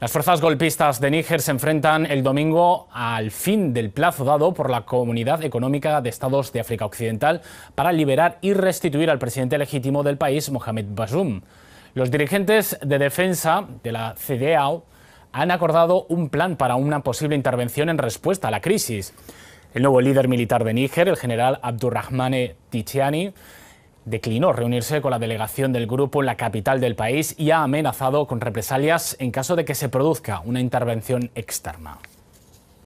Las fuerzas golpistas de Níger se enfrentan el domingo al fin del plazo dado por la Comunidad Económica de Estados de África Occidental para liberar y restituir al presidente legítimo del país, Mohamed Bazoum. Los dirigentes de defensa de la CDAO han acordado un plan para una posible intervención en respuesta a la crisis. El nuevo líder militar de Níger, el general Abdurrahmane Tichiani, declinó reunirse con la delegación del grupo en la capital del país y ha amenazado con represalias en caso de que se produzca una intervención externa.